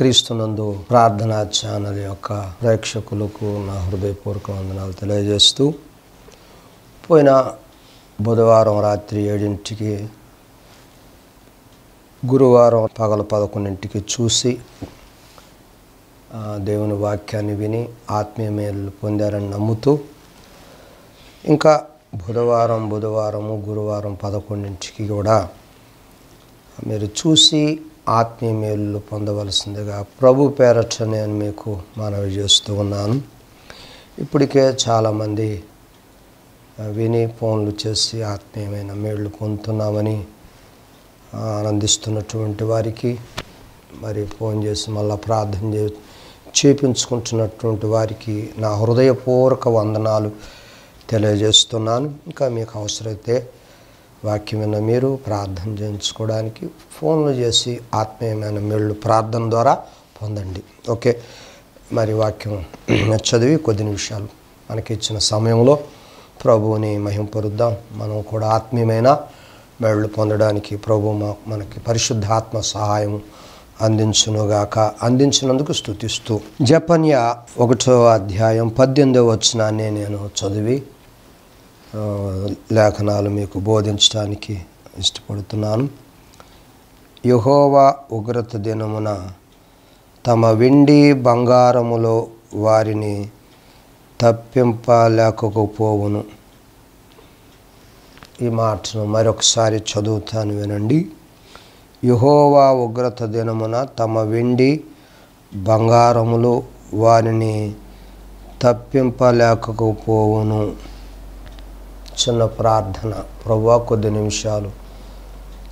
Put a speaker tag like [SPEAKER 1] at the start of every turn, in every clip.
[SPEAKER 1] క్రీస్తునందు ప్రార్థనా ఛానల్ యొక్క ప్రేక్షకులకు నా హృదయపూర్వక వందనాలు తెలియజేస్తూ పోయిన బుధవారం రాత్రి ఏడింటికి గురువారం పగల పదకొండింటికి చూసి దేవుని వాక్యాన్ని విని ఆత్మీయ మేలు పొందారని నమ్ముతూ ఇంకా బుధవారం బుధవారము గురువారం పదకొండింటికి కూడా మీరు చూసి ఆత్మీయ మేలు పొందవలసిందిగా ప్రభు పేరట నేను మీకు మనవి చేస్తూ ఉన్నాను ఇప్పటికే చాలామంది విని ఫోన్లు చేసి ఆత్మీయమైన మేళ్ళు పొందుతున్నామని ఆనందిస్తున్నటువంటి వారికి మరి ఫోన్ చేసి మళ్ళీ ప్రార్థన చే చేపించుకుంటున్నటువంటి వారికి నా హృదయపూర్వక వందనాలు తెలియజేస్తున్నాను ఇంకా మీకు అవసరమైతే వాక్యం విన్న మీరు ప్రార్థన చేయించుకోవడానికి ఫోన్లు చేసి ఆత్మీయమైన మేళ్ళు ప్రార్థన ద్వారా పొందండి ఓకే మరి వాక్యం చదివి కొద్ది నిమిషాలు మనకి ఇచ్చిన సమయంలో ప్రభువుని మహింపరుద్దాం మనం కూడా ఆత్మీయమైన మెళ్ళు పొందడానికి ప్రభు మనకి ఆత్మ సహాయం అందించునుగాక అందించినందుకు స్థుతిస్తూ జపన్య ఒకటో అధ్యాయం పద్దెనిమిదవ వచనాన్ని నేను చదివి లేఖనాలు మీకు బోధించడానికి ఇష్టపడుతున్నాను యహోవా ఉగ్రత దినమున తమ వెండి బంగారములో వారిని తప్పింపలేకపోవును ఈ మాటను మరొకసారి చదువుతాను వినండి యుహోవా ఉగ్రత దినమున తమ వెండి బంగారములు వారిని తప్పింపలేకపోవును చిన్న ప్రార్థన ప్రవ్వా కొద్ది నిమిషాలు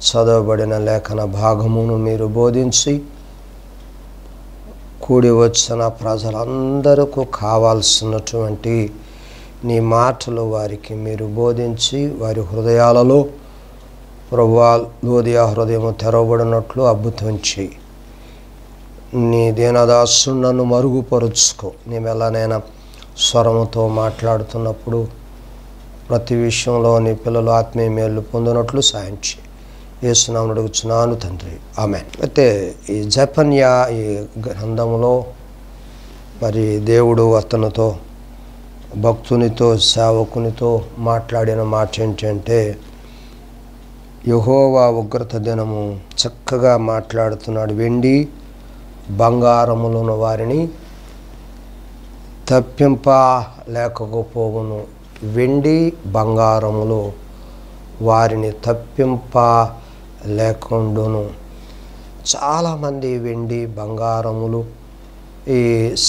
[SPEAKER 1] చదవబడిన లేఖన భాగమును మీరు బోధించి కూడి వచ్చిన ప్రజలందరకు కావాల్సినటువంటి నీ మాటలు వారికి మీరు బోధించి వారి హృదయాలలో ప్రభా లోదియా హృదయము తెరవబడినట్లు అద్భుతం చేయి నీ దీనదాసు నన్ను మరుగుపరుచుకో నేను ఎలానైనా స్వరముతో మాట్లాడుతున్నప్పుడు ప్రతి విషయంలోని పిల్లలు ఆత్మీయ మేలు పొందినట్లు సాయం చేయి అడుగుతున్నాను తండ్రి ఆమె అయితే ఈ జపన్యా ఈ గ్రంథంలో మరి దేవుడు అతనితో భక్తునితో సేవకునితో మాట్లాడిన మాట ఏంటంటే యహోవా ఉగ్రత దినము చక్కగా మాట్లాడుతున్నాడు వెండి బంగారములున్న వారిని తప్పింప లేకపోవును వెండి బంగారములు వారిని తప్పింప లేకుండును చాలామంది వెండి బంగారములు ఈ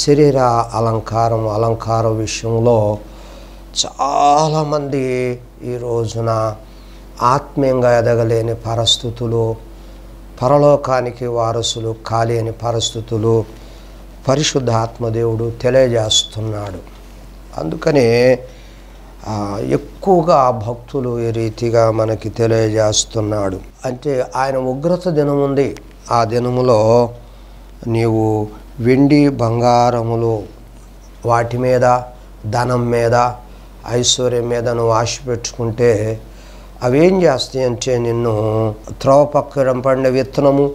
[SPEAKER 1] శరీర అలంకారం అలంకార విషయంలో చాలామంది ఈ రోజున ఆత్మీయంగా ఎదగలేని పరిస్థితులు పరలోకానికి వారసులు కాలేని పరిస్థితులు పరిశుద్ధాత్మదేవుడు తెలియజేస్తున్నాడు అందుకనే ఎక్కువగా భక్తులు ఈ రీతిగా మనకి తెలియజేస్తున్నాడు అంటే ఆయన ఉగ్రత దినముంది ఆ దినములో నీవు వెండి బంగారములు వాటి మీద ధనం మీద ఐశ్వర్యం మీద నువ్వు ఆశ పెట్టుకుంటే అవేం చేస్తాయి అంటే నిన్ను త్రవ పక్కడం పడిన విత్తనము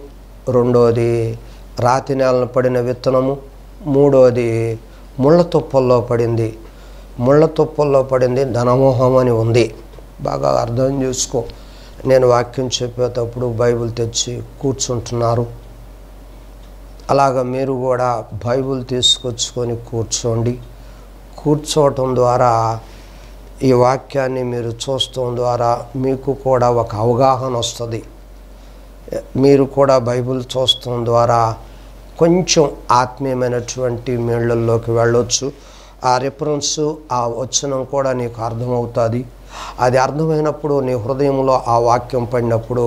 [SPEAKER 1] రెండోది రాతి నేలను పడిన విత్తనము మూడోది ముళ్ళ తుప్పల్లో పడింది ముళ్ళ తుప్పల్లో పడింది ధనమోహం అని ఉంది బాగా అర్థం చేసుకో నేను వాక్యం చెప్పేటప్పుడు బైబిల్ తెచ్చి కూర్చుంటున్నారు అలాగ మీరు కూడా బైబిల్ తీసుకొచ్చుకొని కూర్చోండి కూర్చోవటం ద్వారా ఈ వాక్యాన్ని మీరు చూస్తాం ద్వారా మీకు కూడా ఒక అవగాహన వస్తుంది మీరు కూడా బైబిల్ చూస్తాం ద్వారా కొంచెం ఆత్మీయమైనటువంటి మేళ్ళల్లోకి వెళ్ళొచ్చు ఆ రిఫరెన్స్ ఆ వచనం కూడా నీకు అర్థమవుతుంది అది అర్థమైనప్పుడు నీ హృదయంలో ఆ వాక్యం పడినప్పుడు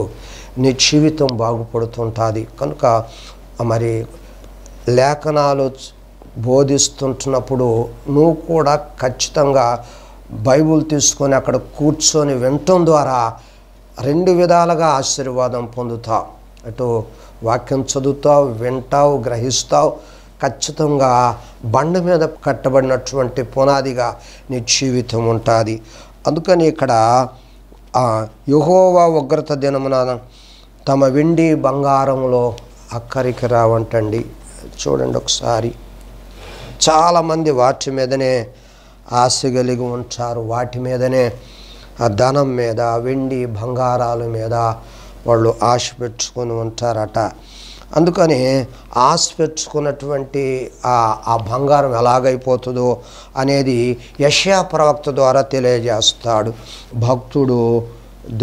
[SPEAKER 1] నీ జీవితం బాగుపడుతుంటుంది కనుక మరి లేఖనాలు బోధిస్తుంటున్నప్పుడు నువ్వు కూడా ఖచ్చితంగా బైబుల్ తీసుకొని అక్కడ కూర్చొని వినటం ద్వారా రెండు విధాలుగా ఆశీర్వాదం పొందుతావు అటు వాక్యం చదువుతావు వింటావు గ్రహిస్తావు ఖచ్చితంగా బండ మీద కట్టబడినటువంటి పునాదిగా నీ జీవితం ఉంటుంది అందుకని ఇక్కడ యుహోవా ఉగ్రత దినమున తమ వెండి బంగారంలో అక్కరికి రావంటండి చూడండి ఒకసారి చాలామంది వాటి మీదనే ఆశ కలిగి ఉంటారు వాటి మీదనే ఆ ధనం మీద వెండి బంగారాల మీద వాళ్ళు ఆశ పెట్టుకొని ఉంటారట అందుకని ఆశ పెంచుకున్నటువంటి ఆ బంగారం ఎలాగైపోతుందో అనేది యష్యా ప్రవక్త ద్వారా తెలియజేస్తాడు భక్తుడు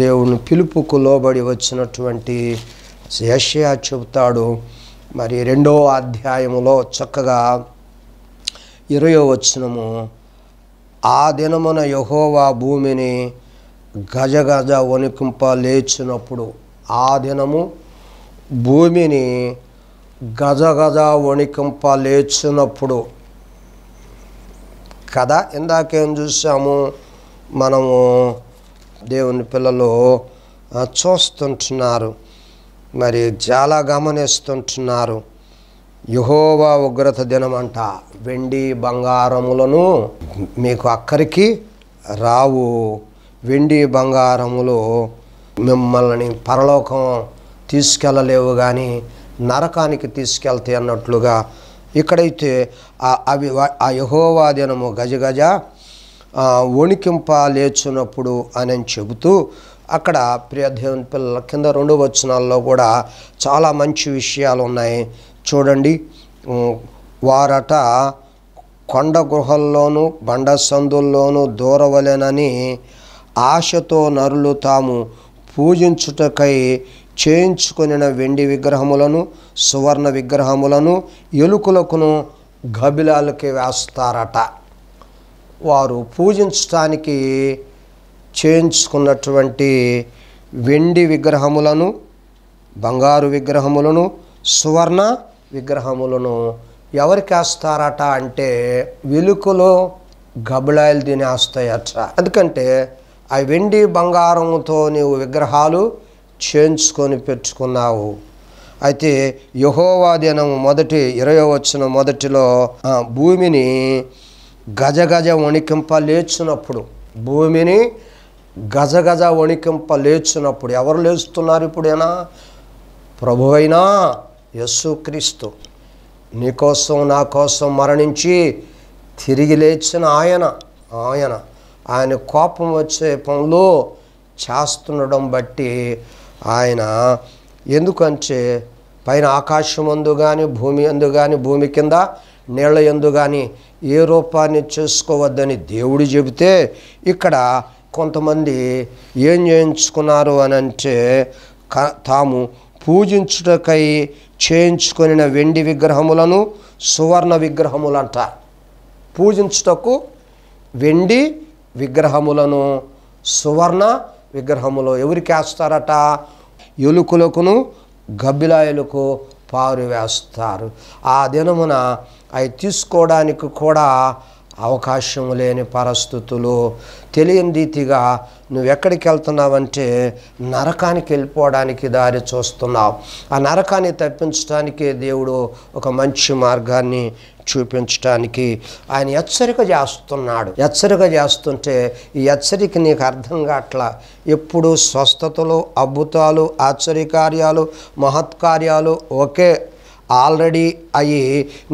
[SPEAKER 1] దేవుని పిలుపుకు లోబడి వచ్చినటువంటి యష్యా చెబుతాడు మరి రెండో అధ్యాయములో చక్కగా ఇరవయో వచ్చినము ఆ దినమున యహోవా భూమిని గజగజ వణికింప లేచినప్పుడు ఆ దినము భూమిని గజ గజ వణికింప లేచినప్పుడు కదా ఇందాకేం చూసాము మనము దేవుని పిల్లలు చూస్తుంటున్నారు మరి చాలా గమనిస్తుంటున్నారు యుహోవా ఉగ్రత దినమంట వెండి బంగారములను మీకు అక్కడికి రావు వెండి బంగారములు మిమ్మల్ని పరలోకం తీసుకెళ్ళలేవు కానీ నరకానికి తీసుకెళ్తే అన్నట్లుగా ఇక్కడైతే అవి ఆ యహోవాదినము గజగజ వణికింప లేచున్నప్పుడు అని చెబుతూ అక్కడ ప్రియ పిల్లల కింద రెండు వచనాల్లో కూడా చాలా మంచి విషయాలు ఉన్నాయి చూడండి వారట కొండ గుహల్లోనూ బండ సందుల్లోనూ దూరవలేనని ఆశతో నరులు తాము పూజించుటకై చేయించుకొనిన వెండి విగ్రహములను సువర్ణ విగ్రహములను ఎలుకలకును గబిలాలకి వేస్తారట వారు పూజించటానికి చేయించుకున్నటువంటి వెండి విగ్రహములను బంగారు విగ్రహములను సువర్ణ విగ్రహములను ఎవరికి వేస్తారట అంటే వెలుకలో గబిలాయలు తినేస్తాయట ఎందుకంటే ఆ వెండి బంగారంతో నీవు విగ్రహాలు చేయించుకొని పెట్టుకున్నావు అయితే యహోవా దినం మొదటి ఇరవై వచ్చిన మొదటిలో భూమిని గజ గజ వణికింప లేచినప్పుడు భూమిని గజ గజ వణికింప లేచినప్పుడు ఎవరు లేస్తున్నారు ఇప్పుడైనా ప్రభు అయినా యస్సుక్రీస్తు నీకోసం నా కోసం మరణించి తిరిగి లేచిన ఆయన ఆయన ఆయన కోపం వచ్చే పనులు చేస్తుండడం బట్టి ఆయన ఎందుకంటే పైన ఆకాశం అందు కానీ భూమి అందు కానీ భూమి కింద నీళ్ళ ఎందు కానీ ఏ రూపాన్ని చేసుకోవద్దని దేవుడు చెబితే ఇక్కడ కొంతమంది ఏం చేయించుకున్నారు అని అంటే తాము పూజించుటకై చేయించుకుని వెండి విగ్రహములను సువర్ణ విగ్రహములంట పూజించుటకు వెండి విగ్రహములను సువర్ణ విగ్రహములో ఎవరికి వేస్తారట ఎలుకలకును గబ్బిలాయలకు పారు వేస్తారు ఆ దినమున అవి తీసుకోవడానికి కూడా అవకాశం లేని పరిస్థితులు తెలియని రీతిగా నువ్వెక్కడికి వెళ్తున్నావంటే నరకానికి వెళ్ళిపోవడానికి దారి చూస్తున్నావు ఆ నరకాన్ని తప్పించడానికి దేవుడు ఒక మంచి మార్గాన్ని చూపించడానికి ఆయన హెచ్చరిక చేస్తున్నాడు హెచ్చరిక చేస్తుంటే ఈ హెచ్చరిక నీకు అర్థం కావట్లా ఎప్పుడు స్వస్థతలు అద్భుతాలు ఆశ్చర్యకార్యాలు మహత్కార్యాలు ఒకే ఆల్రెడీ అయ్యి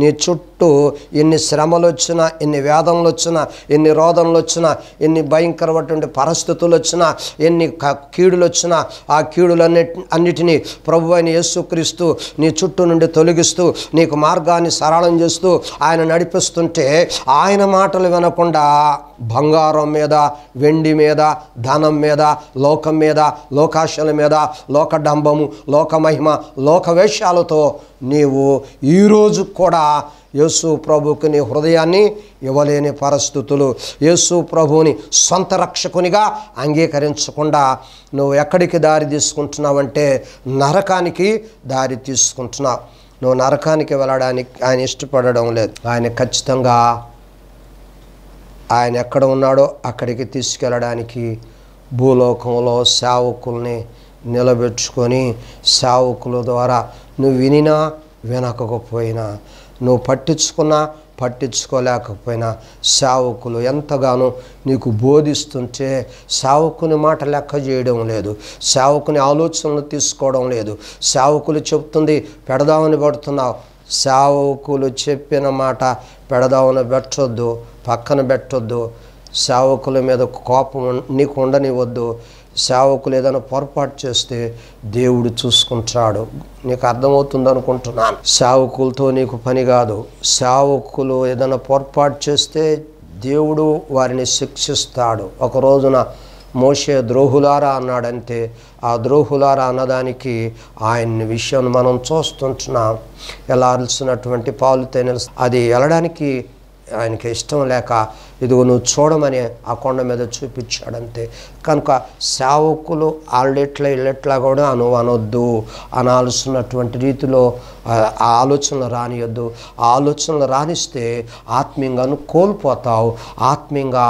[SPEAKER 1] నీ చుట్టూ చుట్టూ ఎన్ని శ్రమలు వచ్చినా ఎన్ని వేదనలు వచ్చినా ఎన్ని రోదనలు వచ్చినా ఎన్ని భయంకరమైనటువంటి పరిస్థితులు వచ్చినా ఎన్ని కీడులు వచ్చినా ఆ కీడులన్ని అన్నిటినీ ప్రభు అయిన యేసుక్రీస్తు నీ చుట్టూ నుండి తొలగిస్తూ నీకు మార్గాన్ని సరళం చేస్తూ ఆయన నడిపిస్తుంటే ఆయన మాటలు వినకుండా బంగారం మీద వెండి మీద ధనం మీద లోకం మీద లోకాశల మీద లోక మహిమ లోకమహిమ లోకవేషాలతో నీవు ఈరోజు కూడా యేసు ప్రభుకి నీ హృదయాన్ని ఇవ్వలేని పరిస్థితులు యేసు ప్రభువుని సొంత రక్షకునిగా అంగీకరించకుండా నువ్వు ఎక్కడికి దారి తీసుకుంటున్నావంటే నరకానికి దారి తీసుకుంటున్నావు నువ్వు నరకానికి వెళ్ళడానికి ఆయన ఇష్టపడడం లేదు ఆయన ఖచ్చితంగా ఆయన ఎక్కడ ఉన్నాడో అక్కడికి తీసుకెళ్ళడానికి భూలోకంలో సేవకుల్ని నిలబెట్టుకొని సేవకుల ద్వారా నువ్వు వినినా వినకపోయినా నువ్వు పట్టించుకున్నా పట్టించుకోలేకపోయినా సేవకులు ఎంతగానో నీకు బోధిస్తుంటే సేవకుని మాట లెక్క చేయడం లేదు సేవకుని ఆలోచనలు తీసుకోవడం లేదు సేవకులు చెప్తుంది పెడదామని పడుతున్నావు సేవకులు చెప్పిన మాట పెడదామని పెట్టొద్దు పక్కన పెట్టొద్దు సేవకుల మీద కోపం నీకు ఉండనివ్వద్దు సేవకులు ఏదైనా పొరపాటు చేస్తే దేవుడు చూసుకుంటాడు నీకు అర్థమవుతుంది అనుకుంటున్నాను సేవకులతో నీకు పని కాదు సేవకులు ఏదైనా పొరపాటు చేస్తే దేవుడు వారిని శిక్షిస్తాడు ఒక రోజున మోసే ద్రోహులారా అన్నాడంటే ఆ ద్రోహులారా అన్నదానికి ఆయన విషయం మనం చూస్తుంటున్నాం ఎలా అలసినటువంటి పాలు తేనెలు అది వెళ్ళడానికి ఆయనకి ఇష్టం లేక ఇదిగో నువ్వు చూడమని ఆ కొండ మీద చూపించాడంతే కనుక సేవకులు ఆళ్ళెట్ల ఇళ్ళెట్లా కూడా అను అనొద్దు అనాల్సినటువంటి రీతిలో ఆ ఆలోచనలు రానియొద్దు ఆ ఆలోచనలు రానిస్తే ఆత్మీయంగాను కోల్పోతావు ఆత్మీయంగా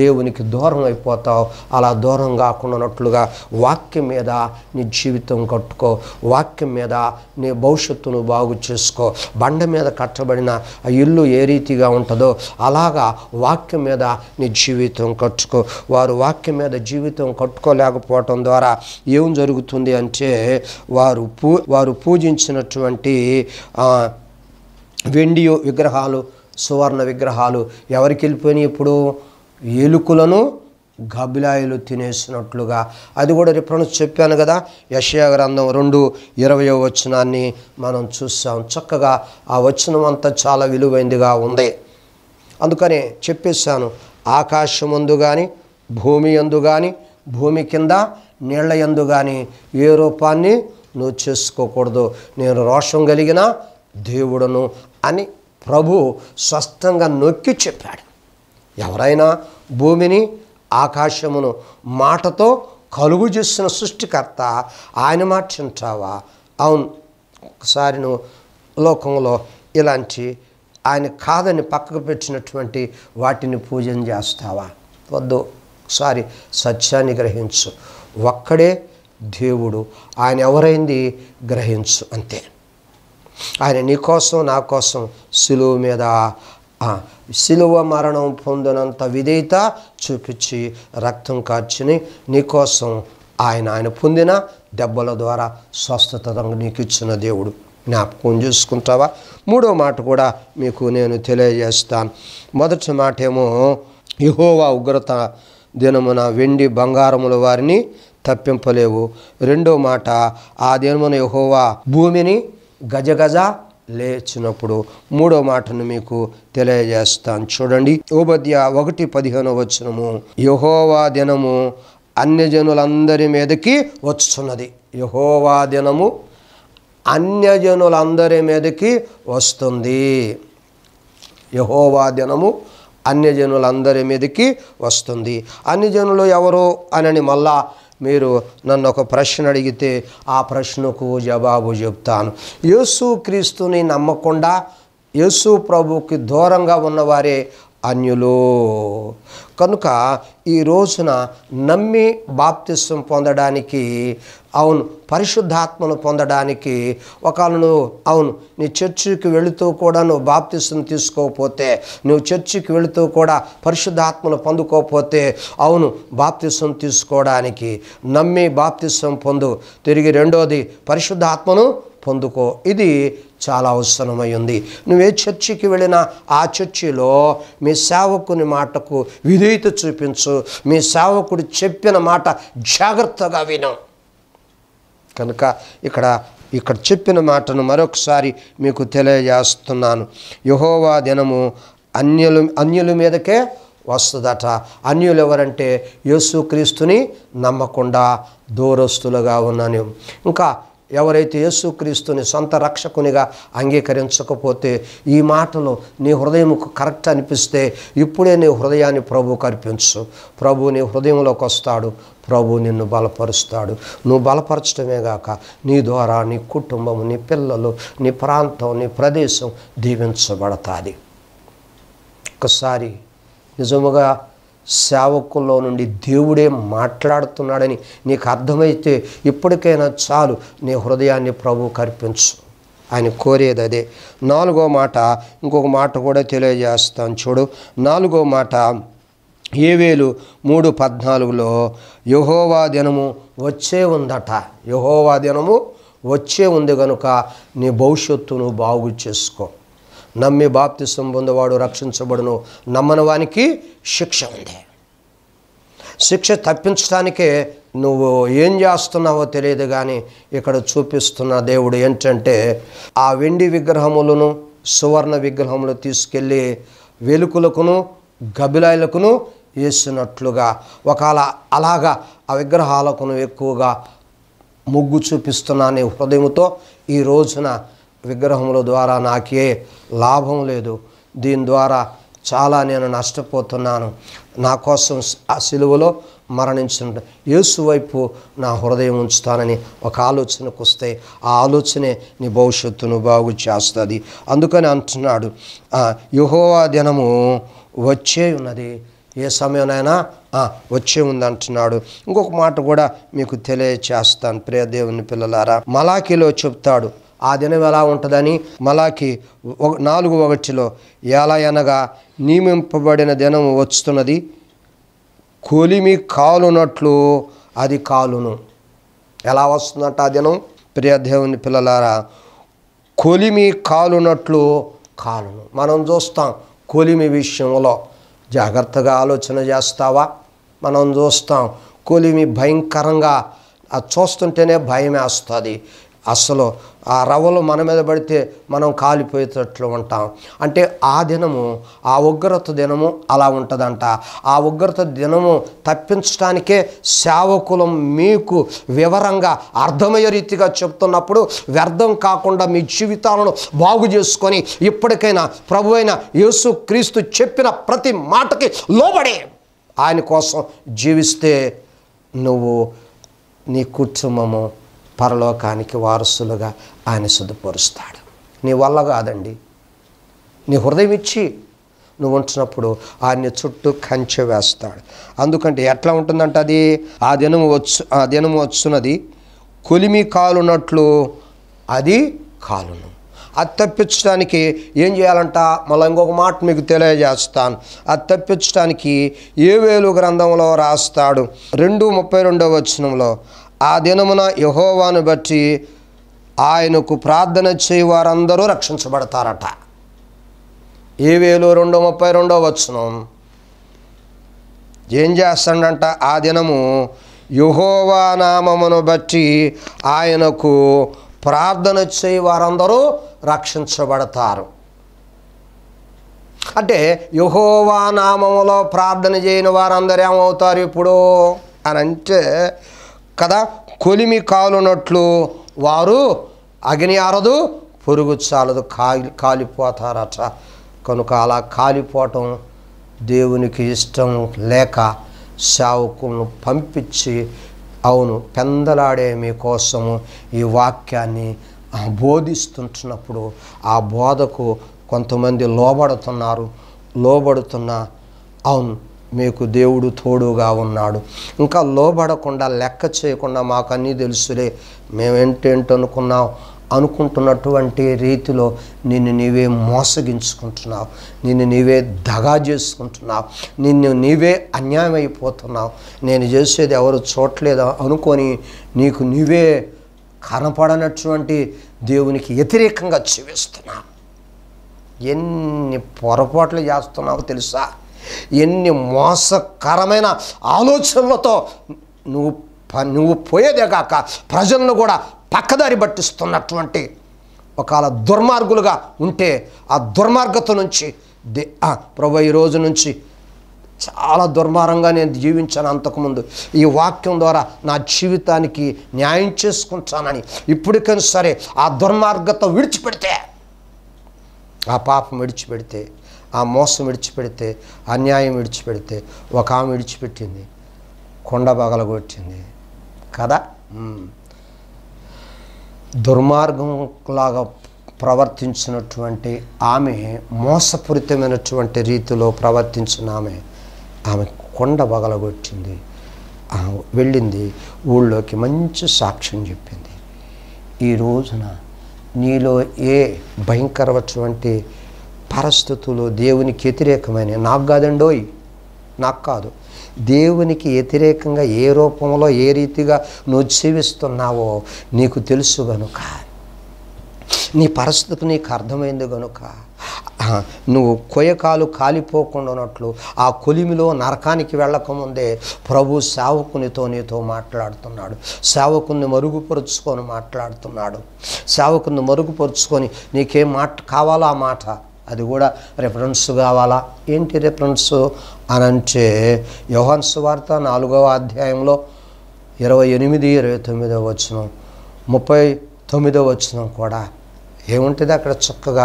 [SPEAKER 1] దేవునికి దూరం అయిపోతావు అలా దూరం కాకుండా వాక్యం మీద నీ జీవితం కట్టుకో వాక్యం మీద నీ భవిష్యత్తును బాగు చేసుకో బండ మీద కట్టబడిన ఇల్లు ఏ రీతిగా ఉంటుందో అలాగా వాక్యం వాక్యం మీద నీ జీవితం కట్టుకో వారు వాక్యం మీద జీవితం కట్టుకోలేకపోవటం ద్వారా ఏం జరుగుతుంది అంటే వారు పూ వారు పూజించినటువంటి వెండి విగ్రహాలు సువర్ణ విగ్రహాలు ఎవరికి వెళ్ళిపోయినాయి ఇప్పుడు ఎలుకులను గబిలాయిలు తినేసినట్లుగా అది కూడా రిఫరెన్స్ చెప్పాను కదా యషయా గ్రంథం రెండు ఇరవై వచనాన్ని మనం చూస్తాం చక్కగా ఆ వచనం అంతా చాలా విలువైందిగా ఉంది అందుకనే చెప్పేశాను ఆకాశముందు కానీ భూమి ఎందు కానీ భూమి కింద నీళ్ల ఎందు కానీ ఏ రూపాన్ని నువ్వు చేసుకోకూడదు నేను రోషం కలిగిన దేవుడను అని ప్రభు స్పష్టంగా నొక్కి చెప్పాడు ఎవరైనా భూమిని ఆకాశమును మాటతో కలుగు చేసిన సృష్టికర్త ఆయన మాట అవును ఒకసారి నువ్వు లోకంలో ఇలాంటి ఆయన కాదని పక్కకు పెట్టినటువంటి వాటిని పూజన చేస్తావా వద్దు ఒకసారి సత్యాన్ని గ్రహించు ఒక్కడే దేవుడు ఆయన ఎవరైంది గ్రహించు అంతే ఆయన నీ కోసం నా కోసం సులువు మీద సులువ మరణం పొందినంత విధేయత చూపించి రక్తం నీ కోసం ఆయన ఆయన పొందిన దెబ్బల ద్వారా స్వస్థత నీకు ఇచ్చిన దేవుడు జ్ఞాపకం చేసుకుంటావా మూడో మాట కూడా మీకు నేను తెలియజేస్తాను మొదటి మాట ఏమో యహోవా ఉగ్రత దినమున వెండి బంగారముల వారిని తప్పింపలేవు రెండో మాట ఆ దినమున యహోవా భూమిని గజగజ లేచినప్పుడు మూడో మాటను మీకు తెలియజేస్తాను చూడండి ఓబద్య ఒకటి పదిహేను వచ్చినము యహోవా దినము అన్యజనులందరి మీదకి వచ్చున్నది యహోవా దినము అన్యజనులందరి మీదకి వస్తుంది యహోవా దినము అన్యజనులందరి మీదకి వస్తుంది అన్యజనులు ఎవరు అనని మళ్ళా మీరు నన్ను ఒక ప్రశ్న అడిగితే ఆ ప్రశ్నకు జవాబు చెప్తాను యేసు క్రీస్తుని నమ్మకుండా యేసు ప్రభుకి దూరంగా ఉన్నవారే అన్యులు కనుక ఈ రోజున నమ్మి బాప్తిస్వం పొందడానికి అవును పరిశుద్ధాత్మను పొందడానికి ఒకవేళ నువ్వు అవును నీ చర్చికి వెళుతూ కూడా నువ్వు బాప్తిస్వం తీసుకోకపోతే నువ్వు చర్చికి వెళుతూ కూడా పరిశుద్ధాత్మను పొందుకోకపోతే అవును బాప్తిస్వం తీసుకోవడానికి నమ్మి బాప్తిస్వం పొందు తిరిగి రెండోది పరిశుద్ధాత్మను పొందుకో ఇది చాలా అవసరమై ఉంది నువ్వే చర్చికి వెళ్ళినా ఆ చర్చిలో మీ సేవకుని మాటకు విధేయత చూపించు మీ సేవకుడు చెప్పిన మాట జాగ్రత్తగా విను కనుక ఇక్కడ ఇక్కడ చెప్పిన మాటను మరొకసారి మీకు తెలియజేస్తున్నాను యహోవా దినము అన్యులు అన్యుల మీదకే వస్తుందట అన్యులు ఎవరంటే యేసుక్రీస్తుని నమ్మకుండా దూరస్తులుగా ఉన్నాను ఇంకా ఎవరైతే యేసుక్రీస్తుని సొంత రక్షకునిగా అంగీకరించకపోతే ఈ మాటలు నీ హృదయంకు కరెక్ట్ అనిపిస్తే ఇప్పుడే నీ హృదయాన్ని ప్రభు కనిపించు ప్రభు నీ హృదయంలోకి వస్తాడు ప్రభు నిన్ను బలపరుస్తాడు నువ్వు బలపరచడమే గాక నీ ద్వారా నీ కుటుంబం నీ పిల్లలు నీ ప్రాంతం నీ ప్రదేశం దీవించబడతాది ఒకసారి నిజముగా సేవకుల్లో నుండి దేవుడే మాట్లాడుతున్నాడని నీకు అర్థమైతే ఇప్పటికైనా చాలు నీ హృదయాన్ని ప్రభు కర్పించు ఆయన కోరేది అదే నాలుగో మాట ఇంకొక మాట కూడా తెలియజేస్తాను చూడు నాలుగో మాట ఏవేలు మూడు పద్నాలుగులో యహోవా దినము వచ్చే ఉందట యహోవా దినము వచ్చే ఉంది కనుక నీ భవిష్యత్తును బాగు చేసుకో నమ్మి బాప్తిసం పొందవాడు రక్షించబడును నమ్మని వానికి శిక్ష ఉంది శిక్ష తప్పించడానికే నువ్వు ఏం చేస్తున్నావో తెలియదు కానీ ఇక్కడ చూపిస్తున్న దేవుడు ఏంటంటే ఆ వెండి విగ్రహములను సువర్ణ విగ్రహములు తీసుకెళ్ళి వెలుకులకును గబిలాయలకును వేసినట్లుగా ఒకవేళ అలాగా ఆ విగ్రహాలకును ఎక్కువగా ముగ్గు అనే హృదయంతో ఈ రోజున విగ్రహముల ద్వారా నాకే లాభం లేదు దీని ద్వారా చాలా నేను నష్టపోతున్నాను నా కోసం ఆ సిలువలో మరణించిన యేసు వైపు నా హృదయం ఉంచుతానని ఒక ఆలోచనకు వస్తే ఆ ఆలోచనే నీ భవిష్యత్తును బాగు చేస్తుంది అందుకని అంటున్నాడు యుహోవా దినము వచ్చే ఉన్నది ఏ సమయంలోనైనా వచ్చే ఉంది అంటున్నాడు ఇంకొక మాట కూడా మీకు తెలియచేస్తాను ప్రియదేవుని పిల్లలారా మలాఖీలో చెప్తాడు ఆ దినం ఎలా ఉంటుందని మలాకి నాలుగు ఒకటిలో ఎలా అనగా నియమింపబడిన దినం వస్తున్నది కొలిమి కాలునట్లు అది కాలును ఎలా వస్తుందంట ఆ దినం ప్రియదేవుని పిల్లలారా కొలిమి కాలునట్లు కాలును మనం చూస్తాం కొలిమి విషయంలో జాగ్రత్తగా ఆలోచన చేస్తావా మనం చూస్తాం కొలిమి భయంకరంగా అది చూస్తుంటేనే భయం వేస్తుంది అస్సలు ఆ రవ్వలు మన మీద పడితే మనం కాలిపోయేటట్లు ఉంటాం అంటే ఆ దినము ఆ ఉగ్రత దినము అలా ఉంటుందంట ఆ ఉగ్రత దినము తప్పించడానికే సేవకులం మీకు వివరంగా అర్థమయ్యే రీతిగా చెప్తున్నప్పుడు వ్యర్థం కాకుండా మీ జీవితాలను బాగు చేసుకొని ఇప్పటికైనా ప్రభు అయిన క్రీస్తు చెప్పిన ప్రతి మాటకి లోబడే ఆయన కోసం జీవిస్తే నువ్వు నీ కుటుంబము పరలోకానికి వారసులుగా ఆయన సిద్ధపరుస్తాడు నీ వల్ల కాదండి నీ హృదయం ఇచ్చి నువ్వు ఉంచినప్పుడు ఆయన్ని చుట్టూ కంచె వేస్తాడు అందుకంటే ఎట్లా ఉంటుందంటే అది ఆ దినం వచ్చు ఆ దినం వచ్చున్నది కొలిమి కాలునట్లు అది కాలును అది తప్పించడానికి ఏం చేయాలంట మళ్ళీ ఇంకొక మాట మీకు తెలియజేస్తాను అది తప్పించడానికి వేలు గ్రంథంలో రాస్తాడు రెండు ముప్పై రెండవ వచనంలో ఆ దినమున యహోవాను బట్టి ఆయనకు ప్రార్థన చేయవారందరూ రక్షించబడతారట వేలు రెండు ముప్పై రెండో వచ్చును ఏం చేస్తాడంట ఆ దినము యుహోవా నామమును బట్టి ఆయనకు ప్రార్థన చేయి వారందరూ రక్షించబడతారు అంటే యుహోవా నామములో ప్రార్థన చేయని వారందరూ ఏమవుతారు ఇప్పుడు అని అంటే కదా కొలిమి కాలునట్లు వారు అగ్ని ఆరదు పొరుగు చాలదు కాలి కాలిపోతారట కనుక అలా కాలిపోవటం దేవునికి ఇష్టం లేక సావుకులను పంపించి అవును పెందలాడే మీకోసము ఈ వాక్యాన్ని బోధిస్తుంటున్నప్పుడు ఆ బోధకు కొంతమంది లోబడుతున్నారు లోబడుతున్న అవును మీకు దేవుడు తోడుగా ఉన్నాడు ఇంకా లోబడకుండా లెక్క చేయకుండా మాకు అన్నీ తెలుసులే మేమేంటేంటనుకున్నాం అనుకుంటున్నటువంటి రీతిలో నిన్ను నీవే మోసగించుకుంటున్నావు నిన్ను నీవే దగా చేసుకుంటున్నావు నిన్ను నీవే అన్యాయం అయిపోతున్నావు నేను చేసేది ఎవరు చూడలేదా అనుకొని నీకు నీవే కనపడనటువంటి దేవునికి వ్యతిరేకంగా చూపిస్తున్నావు ఎన్ని పొరపాట్లు చేస్తున్నావో తెలుసా ఎన్ని మోసకరమైన ఆలోచనలతో నువ్వు నువ్వు పోయేదే కాక ప్రజలను కూడా పక్కదారి పట్టిస్తున్నటువంటి ఒకవేళ దుర్మార్గులుగా ఉంటే ఆ దుర్మార్గత నుంచి దే ప్రభు ఈ రోజు నుంచి చాలా దుర్మారంగా నేను జీవించాను అంతకుముందు ఈ వాక్యం ద్వారా నా జీవితానికి న్యాయం చేసుకుంటానని ఇప్పటికైనా సరే ఆ దుర్మార్గత విడిచిపెడితే ఆ పాపం విడిచిపెడితే ఆ మోసం విడిచిపెడితే అన్యాయం విడిచిపెడితే ఒక ఆమె విడిచిపెట్టింది కొండ పగలగొట్టింది కదా దుర్మార్గంలాగా ప్రవర్తించినటువంటి ఆమె మోసపూరితమైనటువంటి రీతిలో ప్రవర్తించిన ఆమె ఆమె కొండ పగలగొట్టింది వెళ్ళింది ఊళ్ళోకి మంచి సాక్ష్యం చెప్పింది ఈ రోజున నీలో ఏ భయంకరమైనటువంటి పరిస్థితులు దేవునికి వ్యతిరేకమైన నాకు కాదండోయ్ నాకు కాదు దేవునికి వ్యతిరేకంగా ఏ రూపంలో ఏ రీతిగా నువ్వు జీవిస్తున్నావో నీకు తెలుసు గనుక నీ పరిస్థితి నీకు అర్థమైంది గనుక నువ్వు కొయ్యకాలు కాలిపోకుండా ఉన్నట్లు ఆ కొలిమిలో నరకానికి వెళ్ళకముందే ప్రభు సేవకునితో నీతో మాట్లాడుతున్నాడు సేవకుని మరుగుపరుచుకొని మాట్లాడుతున్నాడు సేవకుని మరుగుపరుచుకొని నీకేం మాట కావాలో ఆ మాట అది కూడా రెఫరెన్స్ కావాలా ఏంటి రెఫరెన్స్ అని అంటే యోహాన్ సువార్త నాలుగవ అధ్యాయంలో ఇరవై ఎనిమిది ఇరవై తొమ్మిదవ వచనం ముప్పై తొమ్మిదవ వచనం కూడా ఏముంటుంది అక్కడ చక్కగా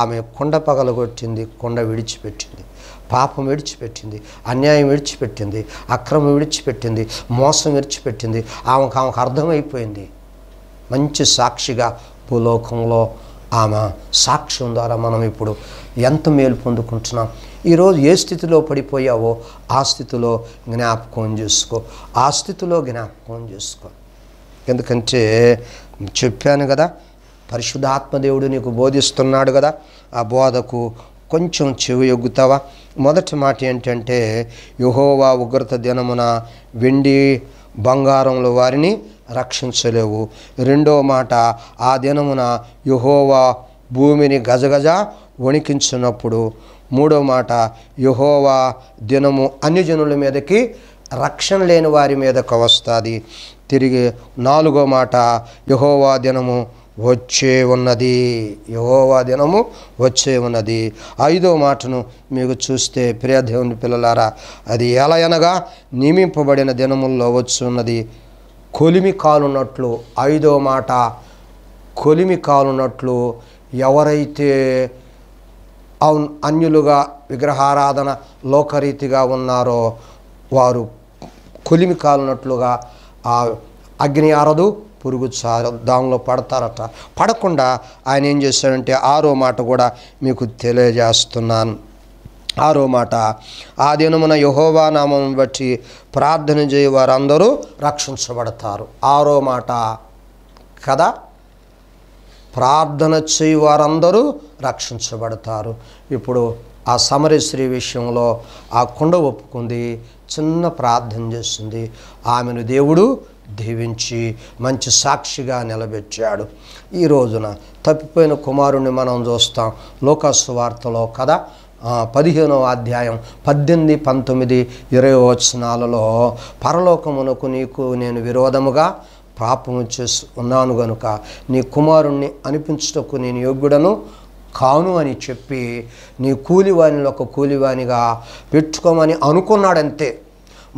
[SPEAKER 1] ఆమె కొండ పగలగొట్టింది కొండ విడిచిపెట్టింది పాపం విడిచిపెట్టింది అన్యాయం విడిచిపెట్టింది అక్రమం విడిచిపెట్టింది మోసం విడిచిపెట్టింది ఆమెకు ఆమెకు అర్థమైపోయింది మంచి సాక్షిగా భూలోకంలో ఆమె సాక్ష్యం ద్వారా మనం ఇప్పుడు ఎంత మేలు పొందుకుంటున్నాం ఈరోజు ఏ స్థితిలో పడిపోయావో ఆ స్థితిలో జ్ఞాపకం చేసుకో ఆ స్థితిలో జ్ఞాపకం చేసుకో ఎందుకంటే చెప్పాను కదా పరిశుధాత్మదేవుడు నీకు బోధిస్తున్నాడు కదా ఆ బోధకు కొంచెం చెవి ఎగ్గుతావా మొదటి మాట ఏంటంటే యుహోవా ఉగ్రత దినమున వెండి బంగారంలో వారిని రక్షించలేవు రెండో మాట ఆ దినమున యుహోవా భూమిని గజగజ వణికించినప్పుడు మూడో మాట యుహోవా దినము అన్యజనుల మీదకి రక్షణ లేని వారి మీదకు వస్తుంది తిరిగి నాలుగో మాట యహోవా దినము వచ్చే ఉన్నది యహోవా దినము వచ్చే ఉన్నది ఐదో మాటను మీకు చూస్తే ప్రియదేవుని పిల్లలారా అది ఎలా అనగా నియమింపబడిన దినముల్లో వచ్చి ఉన్నది కొలిమి కాలున్నట్లు ఐదో మాట కొలిమి కాలున్నట్లు ఎవరైతే అవును అన్యులుగా విగ్రహారాధన లోకరీతిగా ఉన్నారో వారు కొలిమి కాలున్నట్లుగా ఆ అగ్ని ఆరదు పురుగు చారు దానిలో పడతారట పడకుండా ఆయన ఏం చేశాడంటే ఆరో మాట కూడా మీకు తెలియజేస్తున్నాను ఆరో మాట ఆ దినమున యహోవా నామం బట్టి ప్రార్థన చేయ వారందరూ రక్షించబడతారు ఆరో మాట కదా ప్రార్థన చేయి వారందరూ రక్షించబడతారు ఇప్పుడు ఆ సమరశ్రీ విషయంలో ఆ కుండ ఒప్పుకుంది చిన్న ప్రార్థన చేసింది ఆమెను దేవుడు దీవించి మంచి సాక్షిగా నిలబెట్టాడు ఈ రోజున తప్పిపోయిన కుమారుణ్ణి మనం చూస్తాం లోకాసు వార్తలో కదా పదిహేనవ అధ్యాయం పద్దెనిమిది పంతొమ్మిది ఇరవై వచనాలలో పరలోకమునకు నీకు నేను విరోధముగా పాపము చేసు ఉన్నాను గనుక నీ కుమారుణ్ణి అనిపించుటకు నేను యోగ్యుడను కాను అని చెప్పి నీ కూలివాణిలో ఒక కూలివాణిగా పెట్టుకోమని అనుకున్నాడంతే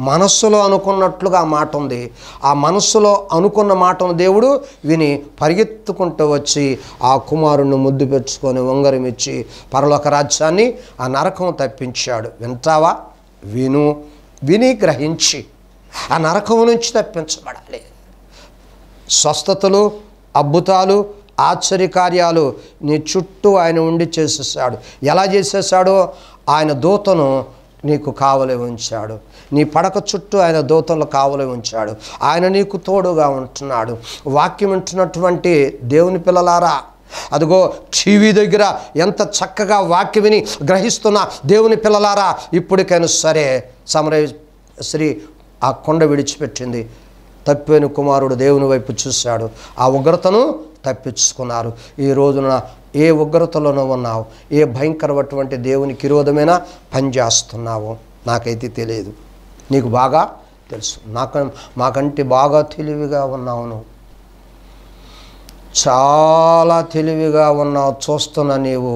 [SPEAKER 1] మనస్సులో అనుకున్నట్లుగా ఆ మాట ఉంది ఆ మనస్సులో అనుకున్న మాటను దేవుడు విని పరిగెత్తుకుంటూ వచ్చి ఆ కుమారుణ్ణి ముద్దు పెంచుకొని ఇచ్చి పరలోక రాజ్యాన్ని ఆ నరకం తప్పించాడు వింటావా విను విని గ్రహించి ఆ నరకం నుంచి తప్పించబడాలి స్వస్థతలు అద్భుతాలు ఆశ్చర్యకార్యాలు నీ చుట్టూ ఆయన ఉండి చేసేసాడు ఎలా చేసేసాడో ఆయన దూతను నీకు కావలి ఉంచాడు నీ పడక చుట్టూ ఆయన దూతలు కావలి ఉంచాడు ఆయన నీకు తోడుగా ఉంటున్నాడు వాక్యం ఉంటున్నటువంటి దేవుని పిల్లలారా అదిగో టీవీ దగ్గర ఎంత చక్కగా విని గ్రహిస్తున్న దేవుని పిల్లలారా ఇప్పటికైనా సరే సమర శ్రీ ఆ కొండ విడిచిపెట్టింది తప్పిపోయిన కుమారుడు దేవుని వైపు చూశాడు ఆ ఉగ్రతను తప్పించుకున్నారు ఈ రోజున ఏ ఉగ్రతలోనో ఉన్నావు ఏ భయంకరమైనటువంటి దేవుని కిరోధమైనా పనిచేస్తున్నావు నాకైతే తెలియదు నీకు బాగా తెలుసు నాకు మాకంటే బాగా తెలివిగా ఉన్నావు నువ్వు చాలా తెలివిగా ఉన్నావు చూస్తున్నా నీవు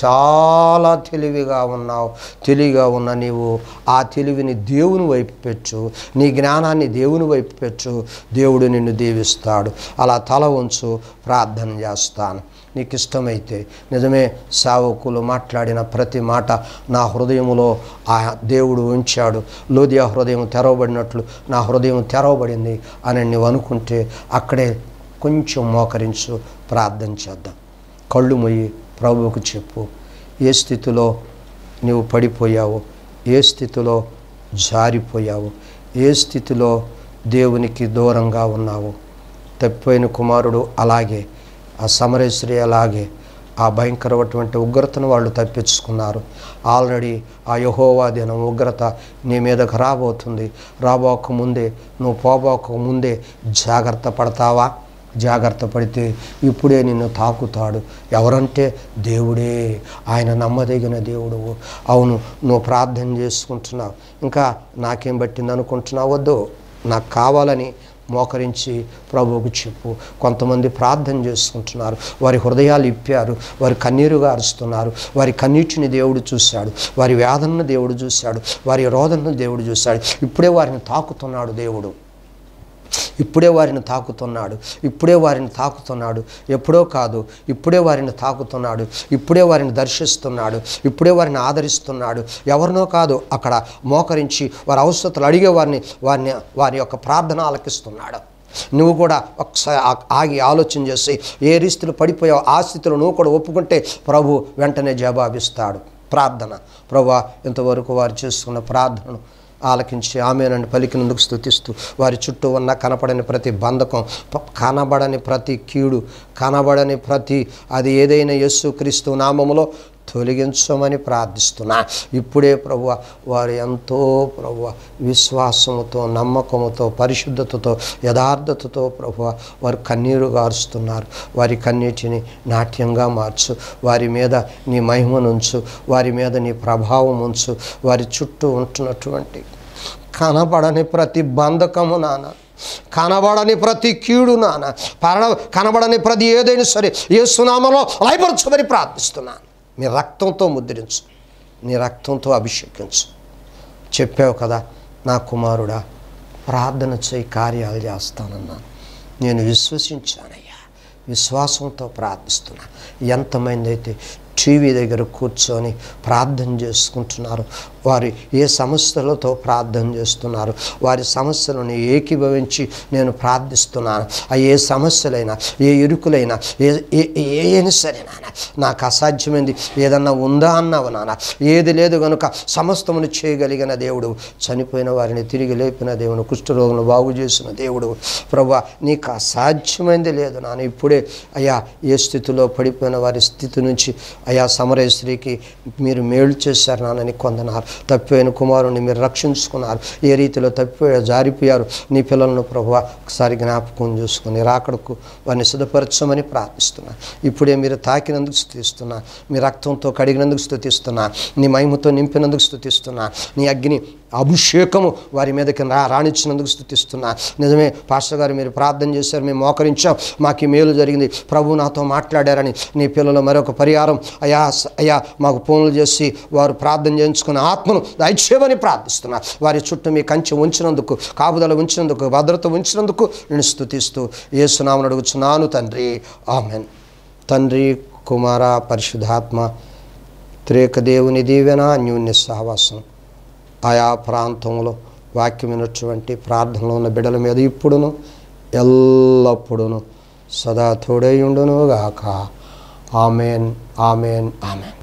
[SPEAKER 1] చాలా తెలివిగా ఉన్నావు తెలివిగా ఉన్న నీవు ఆ తెలివిని దేవుని వైపు పెట్టు నీ జ్ఞానాన్ని దేవుని వైపు పెట్టు దేవుడు నిన్ను దీవిస్తాడు అలా తల ఉంచు ప్రార్థన చేస్తాను నీకు ఇష్టమైతే నిజమే సావకులు మాట్లాడిన ప్రతి మాట నా హృదయములో ఆ దేవుడు ఉంచాడు లోదియా హృదయం తెరవబడినట్లు నా హృదయం తెరవబడింది అని నువ్వు అనుకుంటే అక్కడే కొంచెం మోకరించు ప్రార్థన చేద్దాం కళ్ళు మొయ్యి ప్రభువుకు చెప్పు ఏ స్థితిలో నీవు పడిపోయావు ఏ స్థితిలో జారిపోయావు ఏ స్థితిలో దేవునికి దూరంగా ఉన్నావు తప్పిపోయిన కుమారుడు అలాగే ఆ సమరేశ్వరి అలాగే ఆ భయంకరమైనటువంటి ఉగ్రతను వాళ్ళు తప్పించుకున్నారు ఆల్రెడీ ఆ యహోవా దినం ఉగ్రత నీ మీదకు రాబోతుంది రాబోక ముందే నువ్వు పోబోక ముందే జాగ్రత్త పడతావా జాగ్రత్త పడితే ఇప్పుడే నిన్ను తాకుతాడు ఎవరంటే దేవుడే ఆయన నమ్మదగిన దేవుడు అవును నువ్వు ప్రార్థన చేసుకుంటున్నావు ఇంకా నాకేం పట్టింది అనుకుంటున్నావు వద్దు నాకు కావాలని మోకరించి ప్రభువుకు చెప్పు కొంతమంది ప్రార్థన చేసుకుంటున్నారు వారి హృదయాలు ఇప్పారు వారి కన్నీరుగా అరుస్తున్నారు వారి కన్నీటిని దేవుడు చూశాడు వారి వేదనను దేవుడు చూశాడు వారి రోదనను దేవుడు చూశాడు ఇప్పుడే వారిని తాకుతున్నాడు దేవుడు ఇప్పుడే వారిని తాకుతున్నాడు ఇప్పుడే వారిని తాకుతున్నాడు ఎప్పుడో కాదు ఇప్పుడే వారిని తాకుతున్నాడు ఇప్పుడే వారిని దర్శిస్తున్నాడు ఇప్పుడే వారిని ఆదరిస్తున్నాడు ఎవరినో కాదు అక్కడ మోకరించి వారి అవసరతలు అడిగే వారిని వారిని వారి యొక్క ప్రార్థన ఆలకిస్తున్నాడు నువ్వు కూడా ఒకసారి ఆగి ఆలోచన చేసి ఏ రీస్తులు పడిపోయావు ఆ స్థితిలో నువ్వు కూడా ఒప్పుకుంటే ప్రభు వెంటనే జవాబిస్తాడు ప్రార్థన ప్రభు ఇంతవరకు వారు చేసుకున్న ప్రార్థనను ఆలకించి ఆమెనని పలికినందుకు స్థుతిస్తూ వారి చుట్టూ ఉన్న కనపడని ప్రతి బంధకం కనబడని ప్రతి కీడు కనబడని ప్రతి అది ఏదైనా యేసు క్రీస్తు నామములో తొలగించమని ప్రార్థిస్తున్నా ఇప్పుడే ప్రభు వారు ఎంతో ప్రభు విశ్వాసముతో నమ్మకముతో పరిశుద్ధతతో యథార్థతతో ప్రభు వారు కన్నీరు గారుస్తున్నారు వారి కన్నీటిని నాట్యంగా మార్చు వారి మీద నీ మహిమనుంచు వారి మీద నీ ప్రభావం ఉంచు వారి చుట్టూ ఉంటున్నటువంటి కనబడని ప్రతి బంధకము నాన్న కనబడని ప్రతి కీడు నాన్న పర కనబడని ప్రతి ఏదైనా సరే ఏ సునామలో లయపరచమని ప్రార్థిస్తున్నాను నీ రక్తంతో ముద్రించు నీ రక్తంతో అభిషేకించు చెప్పావు కదా నా కుమారుడా ప్రార్థన చేయి కార్యాలు చేస్తానన్నా నేను విశ్వసించానయ్యా విశ్వాసంతో ప్రార్థిస్తున్నా ఎంతమంది అయితే టీవీ దగ్గర కూర్చొని ప్రార్థన చేసుకుంటున్నారు వారి ఏ సమస్యలతో ప్రార్థన చేస్తున్నారు వారి సమస్యలను ఏకీభవించి నేను ప్రార్థిస్తున్నాను ఆ ఏ సమస్యలైనా ఏ ఇరుకులైనా ఏ ఏ సరే నాన్న నాకు అసాధ్యమైంది ఏదన్నా ఉందా అన్నావు నాన్న ఏది లేదు కనుక సమస్తమును చేయగలిగిన దేవుడు చనిపోయిన వారిని తిరిగి లేపిన దేవుడు కుష్ఠరోగులు బాగు చేసిన దేవుడు ప్రభా నీకు అసాధ్యమైంది లేదు నాన్న ఇప్పుడే అయ్యా ఏ స్థితిలో పడిపోయిన వారి స్థితి నుంచి అయా సమరేశ్వరికి మీరు మేలు చేశారు నానని కొందన్నారు తప్పిపోయిన కుమారుణ్ణి మీరు రక్షించుకున్నారు ఏ రీతిలో తప్పిపోయారు జారిపోయారు నీ పిల్లలను ప్రభు ఒకసారి జ్ఞాపకం చూసుకుని రాకడకు వారిని సిద్ధపరచమని ప్రార్థిస్తున్నా ఇప్పుడే మీరు తాకినందుకు స్థుతిస్తున్నా మీ రక్తంతో కడిగినందుకు స్థుతిస్తున్నా నీ మహిమతో నింపినందుకు స్థుతిస్తున్నా నీ అగ్ని అభిషేకము వారి మీదకి రా రాణించినందుకు స్థుతిస్తున్నా నిజమే పాస్టర్ గారు మీరు ప్రార్థన చేశారు మేము మోకరించాం మాకు మేలు జరిగింది ప్రభు నాతో మాట్లాడారని నీ పిల్లలు మరొక పరిహారం అయా అయా మాకు ఫోన్లు చేసి వారు ప్రార్థన చేయించుకున్న ఆత్మను దయచేయమని ప్రార్థిస్తున్నా వారి చుట్టూ మీ కంచె ఉంచినందుకు కాపుదల ఉంచినందుకు భద్రత ఉంచినందుకు నేను స్థుతిస్తూ ఏసునామను అడుగుచున్నాను తండ్రి ఆమెన్ తండ్రి కుమార పరిశుధాత్మ త్రేక దేవుని దీవెన అన్యూన్య సహవాసం ఆయా ప్రాంతంలో వాక్యమైనటువంటి ప్రార్థనలో ఉన్న బిడ్డల మీద ఇప్పుడును ఎల్లప్పుడూను సదా తోడై ఉండునుగాక ఆమెన్ ఆమెన్ ఆమెన్